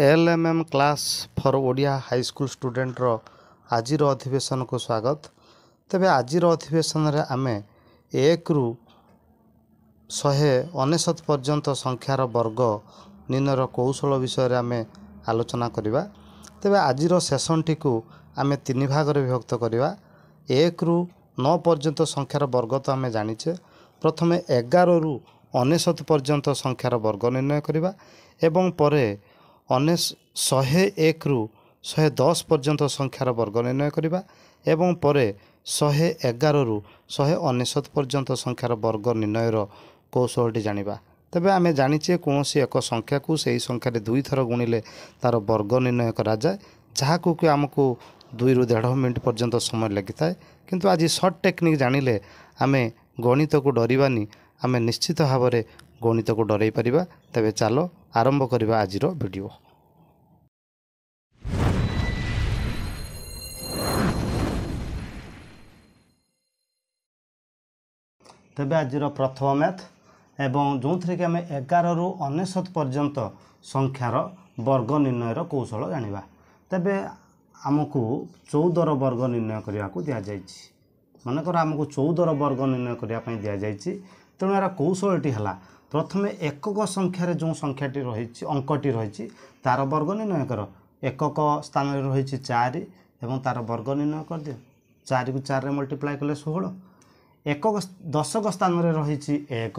L M M class for Odia high school ଷ୍ଟୁଡ଼େଣ୍ଟର ଆଜିର ଅଧିବେଶନକୁ ସ୍ୱାଗତ ତେବେ ଆଜିର ଅଧିବେଶନରେ ଆମେ ଏକରୁ ଶହେ ଅନେଶତ ପର୍ଯ୍ୟନ୍ତ ସଂଖ୍ୟାର ବର୍ଗ ନିମ୍ନର କୌଶଳ ବିଷୟରେ ଆମେ ଆଲୋଚନା କରିବା ତେବେ ଆଜିର ସେସନ୍ଟିକୁ ଆମେ ତିନି ଭାଗରେ ବିଭକ୍ତ କରିବା ଏକରୁ ନଅ ପର୍ଯ୍ୟନ୍ତ ସଂଖ୍ୟାର ବର୍ଗ ତ ଆମେ ଜାଣିଛେ ପ୍ରଥମେ ଏଗାରରୁ ଅନେଶତ ପର୍ଯ୍ୟନ୍ତ ସଂଖ୍ୟାର ବର୍ଗ ନିର୍ଣ୍ଣୟ କରିବା ଏବଂ ପରେ ଅନେକ ଶହେ ଏକରୁ ଶହେ ଦଶ ପର୍ଯ୍ୟନ୍ତ ସଂଖ୍ୟାର ବର୍ଗ ନିର୍ଣ୍ଣୟ କରିବା ଏବଂ ପରେ ଶହେ ଏଗାରରୁ ଶହେ ଅନେଶତ ପର୍ଯ୍ୟନ୍ତ ସଂଖ୍ୟାର ବର୍ଗ ନିର୍ଣ୍ଣୟର କୌଶଳଟି ଜାଣିବା ତେବେ ଆମେ ଜାଣିଛେ କୌଣସି ଏକ ସଂଖ୍ୟାକୁ ସେହି ସଂଖ୍ୟାରେ ଦୁଇଥର ଗୁଣିଲେ ତା'ର ବର୍ଗ ନିର୍ଣ୍ଣୟ କରାଯାଏ ଯାହାକୁ କି ଆମକୁ ଦୁଇରୁ ଦେଢ଼ ମିନିଟ୍ ପର୍ଯ୍ୟନ୍ତ ସମୟ ଲାଗିଥାଏ କିନ୍ତୁ ଆଜି ସର୍ଟ ଟେକ୍ନିକ୍ ଜାଣିଲେ ଆମେ ଗଣିତକୁ ଡରିବାନି ଆମେ ନିଶ୍ଚିତ ଭାବରେ ଗଣିତକୁ ଡରେଇ ପାରିବା ତେବେ ଚାଲ ଆରମ୍ଭ କରିବା ଆଜିର ଭିଡ଼ିଓ ତେବେ ଆଜିର ପ୍ରଥମ ମ୍ୟାଥ ଏବଂ ଯେଉଁଥିରେ କି ଆମେ ଏଗାରରୁ ଅନେଶତ ପର୍ଯ୍ୟନ୍ତ ସଂଖ୍ୟାର ବର୍ଗ ନିର୍ଣ୍ଣୟର କୌଶଳ ଜାଣିବା ତେବେ ଆମକୁ ଚଉଦର ବର୍ଗ ନିର୍ଣ୍ଣୟ କରିବାକୁ ଦିଆଯାଇଛି ମନେକର ଆମକୁ ଚଉଦର ବର୍ଗ ନିର୍ଣ୍ଣୟ କରିବା ପାଇଁ ଦିଆଯାଇଛି ତେଣୁ ଏହାର କୌଶଳଟି ହେଲା ପ୍ରଥମେ ଏକକ ସଂଖ୍ୟାରେ ଯେଉଁ ସଂଖ୍ୟାଟି ରହିଛି ଅଙ୍କଟି ରହିଛି ତା'ର ବର୍ଗ ନିର୍ଣ୍ଣୟ କର ଏକକ ସ୍ଥାନରେ ରହିଛି ଚାରି ଏବଂ ତା'ର ବର୍ଗ ନିର୍ଣ୍ଣୟ କରିଦିଅ ଚାରିକୁ ଚାରିରେ ମଲ୍ଟିପ୍ଲାଏ କଲେ ଷୋହଳ ଏକକ ଦଶକ ସ୍ଥାନରେ ରହିଛି ଏକ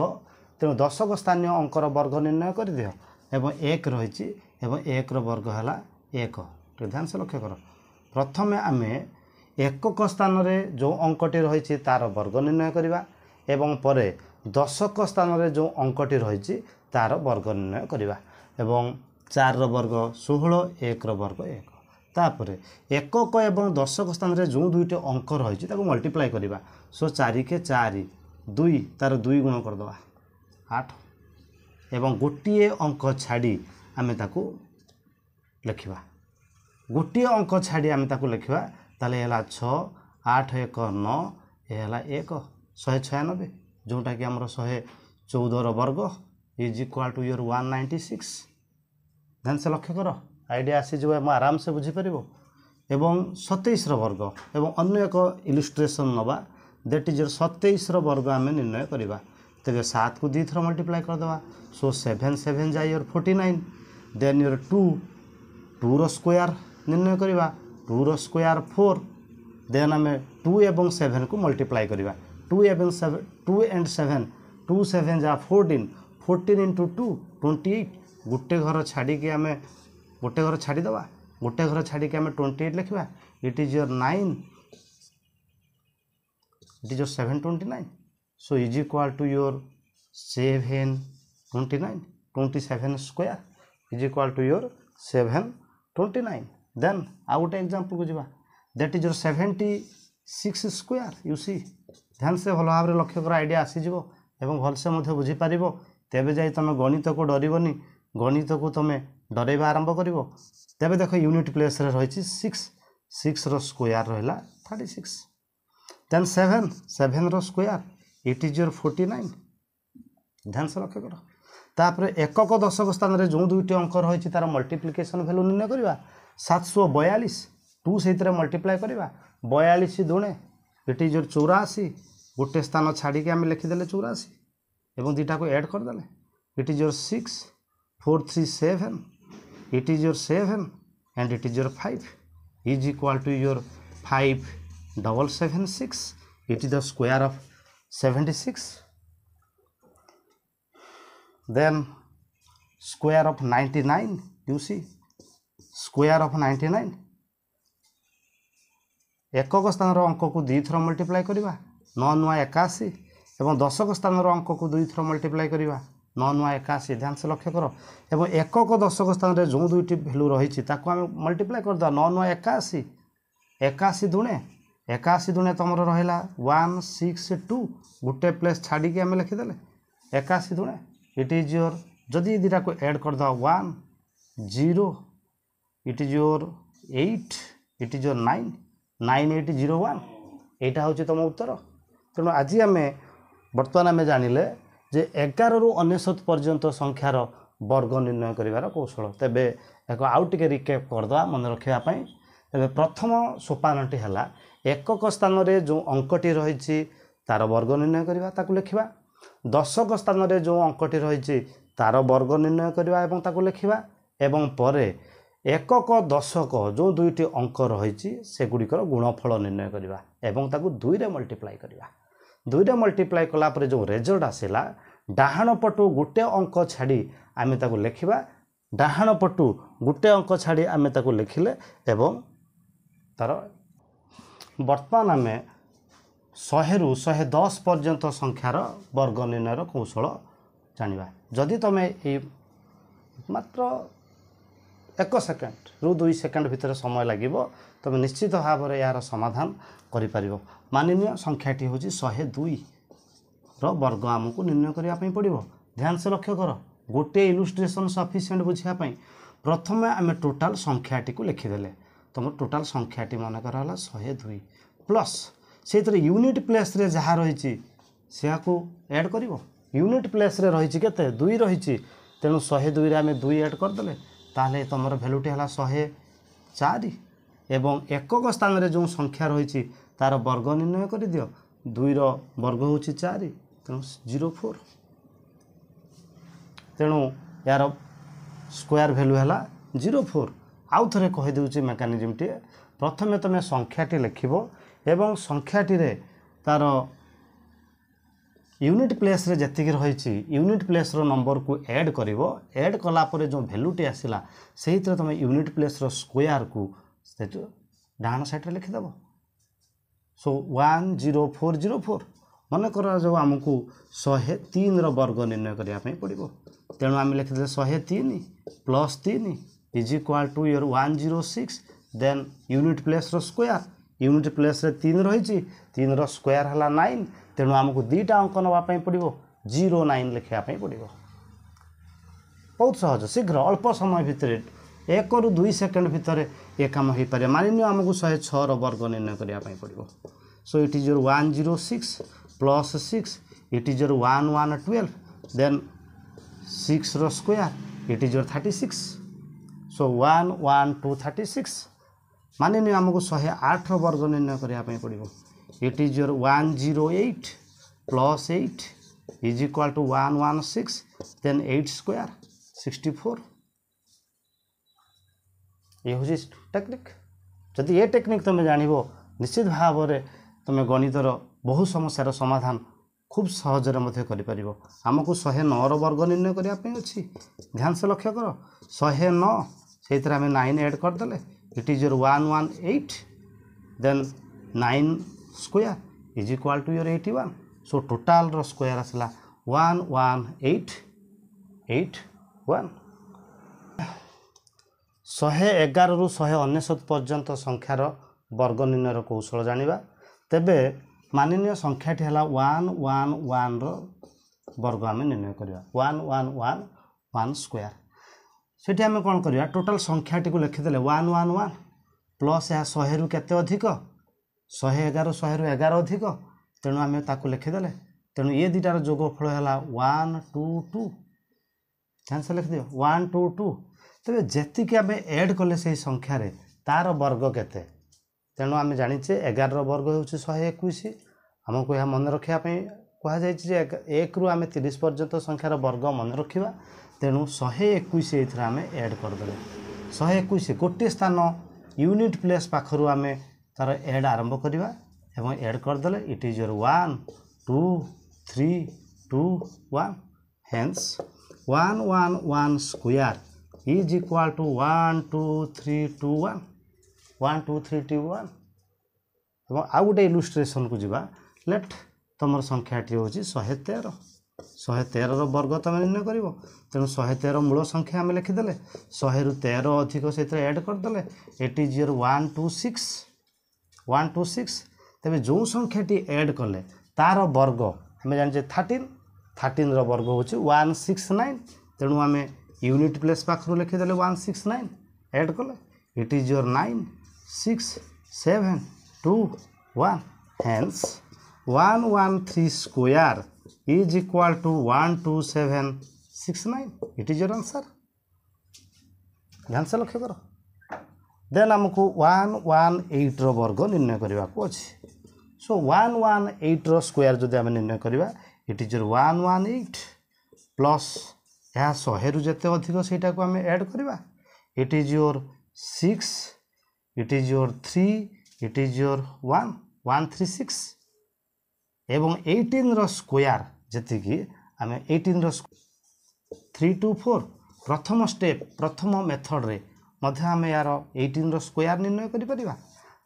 ତେଣୁ ଦଶକ ସ୍ଥାନୀୟ ଅଙ୍କର ବର୍ଗ ନିର୍ଣ୍ଣୟ କରିଦିଅ ଏବଂ ଏକ ରହିଛି ଏବଂ ଏକର ବର୍ଗ ହେଲା ଏକ ଟିକେ ଧ୍ୟାନ ସେ ଲକ୍ଷ୍ୟ କର ପ୍ରଥମେ ଆମେ ଏକକ ସ୍ଥାନରେ ଯେଉଁ ଅଙ୍କଟି ରହିଛି ତା'ର ବର୍ଗ ନିର୍ଣ୍ଣୟ କରିବା ଏବଂ ପରେ ଦଶକ ସ୍ଥାନରେ ଯେଉଁ ଅଙ୍କଟି ରହିଛି ତା'ର ବର୍ଗ ନିର୍ଣ୍ଣୟ କରିବା ଏବଂ ଚାରିର ବର୍ଗ ଷୋହଳ ଏକର ବର୍ଗ ଏକ ତାପରେ ଏକକ ଏବଂ ଦଶକ ସ୍ଥାନରେ ଯେଉଁ ଦୁଇଟି ଅଙ୍କ ରହିଛି ତାକୁ ମଲ୍ଟିପ୍ଲାଏ କରିବା ସୋ ଚାରିକେ ଚାରି ଦୁଇ ତା'ର ଦୁଇ ଗୁଣ କରିଦେବା ଆଠ ଏବଂ ଗୋଟିଏ ଅଙ୍କ ଛାଡ଼ି ଆମେ ତାକୁ ଲେଖିବା ଗୋଟିଏ ଅଙ୍କ ଛାଡ଼ି ଆମେ ତାକୁ ଲେଖିବା ତାହେଲେ ହେଲା ଛଅ ଆଠ ଏକ ନଅ ଏ ହେଲା ଏକ ଶହେ ଛୟାନବେ ଯେଉଁଟାକି ଆମର ଶହେ ଚଉଦର ବର୍ଗ is equal to your one ninety six ଧ୍ୟାନ ସେ ଲକ୍ଷ୍ୟ କର ଆଇଡ଼ିଆ ଆସିଯିବ ଏବଂ ଆରାମସେ ବୁଝିପାରିବ ଏବଂ ସତେଇଶର ବର୍ଗ ଏବଂ ଅନ୍ୟ ଏକ ଇଲୁଷ୍ଟ୍ରେସନ୍ ନେବା ଦେଟ୍ ଇଜ୍ ସତେଇଶର ବର୍ଗ ଆମେ ନିର୍ଣ୍ଣୟ କରିବା ତେବେ ସାତକୁ ଦୁଇଥର ମଲ୍ଟିପ୍ଲାଏ କରିଦେବା ସୋ ସେଭେନ୍ ସେଭେନ୍ ଯାଏ your forty nine then your two ଟୁର ସ୍କୋୟାର୍ ନିର୍ଣ୍ଣୟ କରିବା ଟୁର ସ୍କୋୟାର୍ ଫୋର୍ ଦେନ୍ ଆମେ ଟୁ ଏବଂ ସେଭେନ୍କୁ ମଲ୍ଟିପ୍ଲାଏ କରିବା टू एवन seven two and seven two seven जा fourteen fourteen into two twenty eight गोटे घर छाड़ी आम गोटे घर छाड़ीदे गोटे घर छाड़ी आम ट्वेंटी एट लिखा it is your nine it is your seven twenty nine so is equal to your seven twenty nine twenty seven square is equal to your seven twenty nine then आउ गोटे example को जी that is your seventy six square you see ଧ୍ୟାନସେ ଭଲ ଭାବରେ ଲକ୍ଷ୍ୟ କର idea ଆସିଯିବ ଏବଂ ଭଲସେ ମଧ୍ୟ ବୁଝିପାରିବ ତେବେ ଯାଇ ତୁମେ ଗଣିତକୁ ଡରିବନି ଗଣିତକୁ ତୁମେ ଡରାଇବା ଆରମ୍ଭ କରିବ ତେବେ ଦେଖ ୟୁନିଟ୍ ପ୍ଲେସ୍ରେ ରହିଛି ସିକ୍ସ ସିକ୍ସର ସ୍କୋୟାର୍ ରହିଲା ଥାର୍ଟି ସିକ୍ସ ଦେନ୍ ସେଭେନ୍ ସେଭେନ୍ର square it is your forty nine ଧ୍ୟାନସେ ଲକ୍ଷ୍ୟ କର ତାପରେ ଏକକ ଦଶକ ସ୍ଥାନରେ ଯେଉଁ ଦୁଇଟି ଅଙ୍କ ରହିଛି ତା'ର ମଲ୍ଟିପ୍ଲିକେସନ୍ ଭ୍ୟାଲୁ ନିର୍ଣ୍ଣୟ କରିବା ସାତଶହ ବୟାଳିଶ ଟୁ ସେଇଥିରେ ମଲ୍ଟିପ୍ଲାଏ କରିବା ବୟାଳିଶ ଦୁଣେ इट इज योर चौराशी गोटे स्थान छाड़ी आम लिखिदे चौराशी एवं दुटा को एड करदे it is your six four three seven it is your seven and it is your five is equal to your five double seven six it is the square of seventy six then ninety nine 99 see see square ninety nine ଏକକ ସ୍ଥାନର ଅଙ୍କକୁ ଦୁଇଥର multiply କରିବା ନଅ ନୂଆ ଏକାଅଶୀ ଏବଂ ଦଶକ ସ୍ଥାନର ଅଙ୍କକୁ ଦୁଇଥର ମଲ୍ଟିପ୍ଲାଏ କରିବା ନଅ ନୂଆ ଏକାଅଶୀ ଧ୍ୟାନ ସେ ଲକ୍ଷ୍ୟ କର ଏବଂ ଏକକ ଦଶକ ସ୍ଥାନରେ ଯେଉଁ ଦୁଇଟି ଭ୍ୟାଲୁ ରହିଛି ତାକୁ ଆମେ ମଲ୍ଟିପ୍ଲାଏ କରିଦେବା ନଅ ନୂଆ ଏକାଅଶୀ ଏକାଅଶୀ ଦୁଣେ ଏକାଅଶୀ ଦୁଣେ ତୁମର ରହିଲା ୱାନ୍ ସିକ୍ସ ଟୁ ଗୋଟେ ପ୍ଲେସ୍ ଛାଡ଼ିକି ଆମେ ଲେଖିଦେଲେ ଏକାଅଶୀ ଦୁଣେ ଇଟ୍ ଇଜ୍ ୟୋର୍ ଯଦି ଦୁଇଟାକୁ ଆଡ଼୍ କରିଦେବା one zero it is your eight it is your nine nine eight zero one ଏଇଟା ହେଉଛି ତୁମ ଉତ୍ତର ତେଣୁ ଆଜି ଆମେ ବର୍ତ୍ତମାନ ଆମେ ଜାଣିଲେ ଯେ ଏଗାରରୁ ଅନେଶତ ପର୍ଯ୍ୟନ୍ତ ସଂଖ୍ୟାର ବର୍ଗ ନିର୍ଣ୍ଣୟ କରିବାର କୌଶଳ ତେବେ ଏହାକୁ ଆଉ ଟିକେ ରିକେପ୍ କରିଦେବା ମନେ ରଖିବା ପାଇଁ ତେବେ ପ୍ରଥମ ସୋପାନଟି ହେଲା ଏକକ ସ୍ଥାନରେ ଯେଉଁ ଅଙ୍କଟି ରହିଛି ତା'ର ବର୍ଗ ନିର୍ଣ୍ଣୟ କରିବା ତାକୁ ଲେଖିବା ଦଶକ ସ୍ଥାନରେ ଯେଉଁ ଅଙ୍କଟି ରହିଛି ତା'ର ବର୍ଗ ନିର୍ଣ୍ଣୟ କରିବା ଏବଂ ତାକୁ ଲେଖିବା ଏବଂ ପରେ ଏକକ ଦଶକ ଯେଉଁ ଦୁଇଟି ଅଙ୍କ ରହିଛି ସେଗୁଡ଼ିକର ଗୁଣଫଳ ନିର୍ଣ୍ଣୟ କରିବା ଏବଂ ତାକୁ ଦୁଇରେ ମଲ୍ଟିପ୍ଲାଏ କରିବା ଦୁଇରେ ମଲ୍ଟିପ୍ଲାଏ କଲାପରେ ଯେଉଁ ରେଜଲ୍ଟ ଆସିଲା ଡାହାଣ ପଟୁ ଗୋଟେ ଅଙ୍କ ଛାଡ଼ି ଆମେ ତାକୁ ଲେଖିବା ଡାହାଣ ପଟୁ ଗୋଟେ ଅଙ୍କ ଛାଡ଼ି ଆମେ ତାକୁ ଲେଖିଲେ ଏବଂ ତା'ର ବର୍ତ୍ତମାନ ଆମେ ଶହେରୁ ଶହେ ଦଶ ପର୍ଯ୍ୟନ୍ତ ସଂଖ୍ୟାର ବର୍ଗ ନିର୍ଣ୍ଣୟର କୌଶଳ ଜାଣିବା ଯଦି ତୁମେ ଏଇ ମାତ୍ର ଏକ ସେକେଣ୍ଡରୁ ଦୁଇ ସେକେଣ୍ଡ ଭିତରେ ସମୟ ଲାଗିବ ତୁମେ ନିଶ୍ଚିତ ଭାବରେ ଏହାର ସମାଧାନ କରିପାରିବ ମାନନୀୟ ସଂଖ୍ୟାଟି ହେଉଛି ଶହେ ଦୁଇର ବର୍ଗ ଆମକୁ ନିର୍ଣ୍ଣୟ କରିବା ପାଇଁ ପଡ଼ିବ ଧ୍ୟାନସେ ଲକ୍ଷ୍ୟ କର ଗୋଟିଏ ଇଲୁଷ୍ଟ୍ରେସନ ସଫିସିଏଣ୍ଟ ବୁଝିବା ପାଇଁ ପ୍ରଥମେ ଆମେ ଟୋଟାଲ ସଂଖ୍ୟାଟିକୁ ଲେଖିଦେଲେ ତୁମର ଟୋଟାଲ ସଂଖ୍ୟାଟି ମନେକର ହେଲା ଶହେ ଦୁଇ ପ୍ଲସ୍ ସେଇଥିରେ ୟୁନିଟ୍ ପ୍ଲେସ୍ରେ ଯାହା ରହିଛି ସେହାକୁ ଆଡ଼୍ କରିବ ୟୁନିଟ୍ ପ୍ଲେସ୍ରେ ରହିଛି କେତେ ଦୁଇ ରହିଛି ତେଣୁ ଶହେ ଦୁଇରେ ଆମେ ଦୁଇ ଆଡ଼୍ କରିଦେଲେ ତାହେଲେ ତୁମର ଭ୍ୟାଲୁଟି ହେଲା ଶହେ ଚାରି ଏବଂ ଏକକ ସ୍ଥାନରେ ଯେଉଁ ସଂଖ୍ୟା ରହିଛି ତା'ର ବର୍ଗ ନିର୍ଣ୍ଣୟ କରିଦିଅ ଦୁଇର ବର୍ଗ ହେଉଛି ଚାରି ତେଣୁ ଜିରୋ ଫୋର୍ ତେଣୁ ଏହାର ସ୍କୋୟାର ଭ୍ୟାଲୁ ହେଲା ଜିରୋ ଫୋର୍ ଆଉ ଥରେ କହିଦେଉଛି ମେକାନିଜିମ୍ଟିଏ ପ୍ରଥମେ ତୁମେ ସଂଖ୍ୟାଟି ଲେଖିବ ଏବଂ ସଂଖ୍ୟାଟିରେ ତା'ର ୟୁନିଟ୍ ପ୍ଲେସ୍ରେ ଯେତିକି ରହିଛି ୟୁନିଟ୍ ପ୍ଲେସ୍ର ନମ୍ବରକୁ ଏଡ଼୍ କରିବ ଏଡ଼୍ କଲାପରେ ଯେଉଁ ଭ୍ୟାଲୁଟି ଆସିଲା ସେଇଥିରେ ତୁମେ ୟୁନିଟ୍ ପ୍ଲେସ୍ର ସ୍କୋୟାର୍କୁ ସେଠୁ ଡାହାଣ ସାଇଡ଼୍ରେ ଲେଖିଦେବ so one zero four zero four ମନେକର ଯେଉଁ ଆମକୁ ଶହେ ତିନିର ବର୍ଗ ନିର୍ଣ୍ଣୟ କରିବା ପାଇଁ ପଡ଼ିବ ତେଣୁ ଆମେ ଲେଖିଦେଲେ ଶହେ ତିନି ପ୍ଲସ୍ ତିନି is equal to your one zero six then unit ପ୍ଲେସ୍ର ସ୍କୋୟାର୍ ୟୁନିଟ୍ ପ୍ଲେସ୍ରେ ତିନି ରହିଛି ତିନିର ସ୍କୋୟାର୍ ହେଲା ନାଇନ୍ ତେଣୁ ଆମକୁ ଦୁଇଟା ଅଙ୍କ ନେବା ପାଇଁ ପଡ଼ିବ ଜିରୋ ନାଇନ୍ ଲେଖିବା ପାଇଁ ପଡ଼ିବ ବହୁତ ସହଜ ଶୀଘ୍ର ଅଳ୍ପ ସମୟ ଭିତରେ ଏକରୁ ଦୁଇ ସେକେଣ୍ଡ ଭିତରେ ଏ କାମ ହୋଇପାରିବ ମାନିନିଅ ଆମକୁ ଶହେ ଛଅର ବର୍ଗ ନିର୍ଣ୍ଣୟ କରିବା ପାଇଁ ପଡ଼ିବ so it is your one zero six plus six it is your one one twelve then ସିକ୍ସର square it is your thirty six so one one two thirty six ମାନିନିଅ ଆମକୁ ଶହେ ଆଠର ବର୍ଗ ନିର୍ଣ୍ଣୟ କରିବା ପାଇଁ ପଡ଼ିବ it is your 108 plus 8 is equal to 116 then 8 square 64 ଏ ହେଉଛି ଟେକ୍ନିକ୍ ଯଦି ଏ ଟେକ୍ନିକ୍ ତୁମେ ଜାଣିବ ନିଶ୍ଚିତ ଭାବରେ ତୁମେ ଗଣିତର ବହୁ ସମସ୍ୟାର ସମାଧାନ ଖୁବ୍ ସହଜରେ ମଧ୍ୟ କରିପାରିବ ଆମକୁ ଶହେ ନଅର ବର୍ଗ ନିର୍ଣ୍ଣୟ କରିବା ପାଇଁ ଅଛି ଧ୍ୟାନସେ ଲକ୍ଷ୍ୟ କର ଶହେ ନଅ ସେଇଥିରେ ଆମେ ନାଇନ୍ ଏଡ଼୍ କରିଦେଲେ it is your one one eight then nine square is equal to your eighty one so ଟୋଟାଲ୍ର ସ୍କୋୟାର ଆସିଲା one one eight eight one ଶହେ ଏଗାରରୁ ଶହେ ଅନେଶତ ପର୍ଯ୍ୟନ୍ତ ସଂଖ୍ୟାର ବର୍ଗ ନିର୍ଣ୍ଣୟର କୌଶଳ ଜାଣିବା ତେବେ ମାନନୀୟ ସଂଖ୍ୟାଟି ହେଲା ୱାନ୍ ୱାନ୍ ୱାନ୍ର ବର୍ଗ ଆମେ ନିର୍ଣ୍ଣୟ କରିବା one one one one square ସେଠି ଆମେ କ'ଣ କରିବା ଟୋଟାଲ୍ ସଂଖ୍ୟାଟିକୁ ଲେଖିଦେଲେ ୱାନ୍ ୱାନ୍ ୱାନ୍ ପ୍ଲସ୍ ଏହା ଶହେରୁ କେତେ ଅଧିକ ଶହେ ଏଗାର ଶହେରୁ ଏଗାର ଅଧିକ ତେଣୁ ଆମେ ତାକୁ ଲେଖିଦେଲେ ତେଣୁ ଏ ଦୁଇଟାର ଯୋଗଫଳ ହେଲା ୱାନ୍ ଟୁ ଟୁ ଚାନ୍ସ ଲେଖିଦିଅ ୱାନ୍ ଟୁ ଟୁ ତେବେ ଯେତିକି ଆମେ ଆଡ଼୍ କଲେ ସେହି ସଂଖ୍ୟାରେ ତା'ର ବର୍ଗ କେତେ ତେଣୁ ଆମେ ଜାଣିଛେ ଏଗାରର ବର୍ଗ ହେଉଛି ଶହେ ଏକୋଇଶ ଆମକୁ ଏହା ମନେ ରଖିବା ପାଇଁ କୁହାଯାଇଛି ଯେ ଏକରୁ ଆମେ ତିରିଶ ପର୍ଯ୍ୟନ୍ତ ସଂଖ୍ୟାର ବର୍ଗ ମନେ ରଖିବା ତେଣୁ ଶହେ ଏକୋଇଶ ଏଇଥିରେ ଆମେ ଆଡ଼୍ କରିଦେଲେ ଶହେ ଏକୋଇଶ ଗୋଟିଏ ସ୍ଥାନ ୟୁନିଟ୍ ପ୍ଲେସ୍ ପାଖରୁ ଆମେ ତା'ର ଏଡ଼୍ ଆରମ୍ଭ କରିବା ଏବଂ ଏଡ଼୍ କରିଦେଲେ it is your one two three two one hence one one one square is equal to one two three two one one two three two one ଏବଂ ଆଉ ଗୋଟେ ଇଲୁଷ୍ଟ୍ରେସନ୍କୁ ଯିବା ଲେଫ୍ଟ ତୁମର ସଂଖ୍ୟାଟି ହେଉଛି ଶହେ ତେର ଶହେ ତେରର ବର୍ଗ ତୁମେ ନିର୍ଣ୍ଣୟ କରିବ ତେଣୁ ଶହେ ତେର ମୂଳ ସଂଖ୍ୟା ଆମେ ଲେଖିଦେଲେ ଶହେରୁ ତେର ଅଧିକ ସେଥିରେ ଆଡ଼୍ କରିଦେଲେ eight is your one two six one two six ତେବେ ଯେଉଁ ସଂଖ୍ୟାଟି ଏଡ଼୍ କଲେ ତା'ର ବର୍ଗ ଆମେ ଜାଣିଛେ ଥାର୍ଟିନ୍ ଥାର୍ଟିନ୍ର ବର୍ଗ ହେଉଛି ୱାନ୍ ସିକ୍ସ ନାଇନ୍ ତେଣୁ ଆମେ ୟୁନିଟ୍ ପ୍ଲେସ୍ ପାଖରୁ ଲେଖିଦେଲେ ୱାନ୍ ସିକ୍ସ ନାଇନ୍ ଏଡ଼୍ କଲେ it is your nine six seven two one hence one one three square is equal to one two seven six nine it is your answer ଧ୍ୟାନସେ ଲକ୍ଷ୍ୟ କର ଦେନ୍ ଆମକୁ one one ଏଇଟ୍ର ବର୍ଗ ନିର୍ଣ୍ଣୟ କରିବାକୁ ଅଛି so one one ଏଇଟ୍ର ସ୍କୋୟାର ଯଦି ଆମେ ନିର୍ଣ୍ଣୟ କରିବା it is one one eight plus ଏହା ଶହେରୁ ଯେତେ ଅଧିକ ସେଇଟାକୁ ଆମେ ଆଡ଼୍ କରିବା it is your six it is your three it is your one one three six ଏବଂ ଏଇଟିନ୍ର ସ୍କୋୟାର ଯେତିକି ଆମେ ଏଇଟିନ୍ର ଥ୍ରୀ ଟୁ ଫୋର୍ ପ୍ରଥମ ଷ୍ଟେପ୍ ପ୍ରଥମ ମେଥଡ଼ରେ ମଧ୍ୟ ଆମେ ଏହାର ଏଇଟିନ୍ର ସ୍କୋୟାର୍ ନିର୍ଣ୍ଣୟ କରିପାରିବା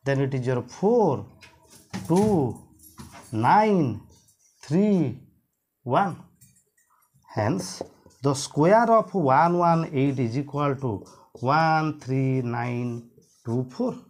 then it is your four two nine three one hence the square of one one eight is equal to one three nine two four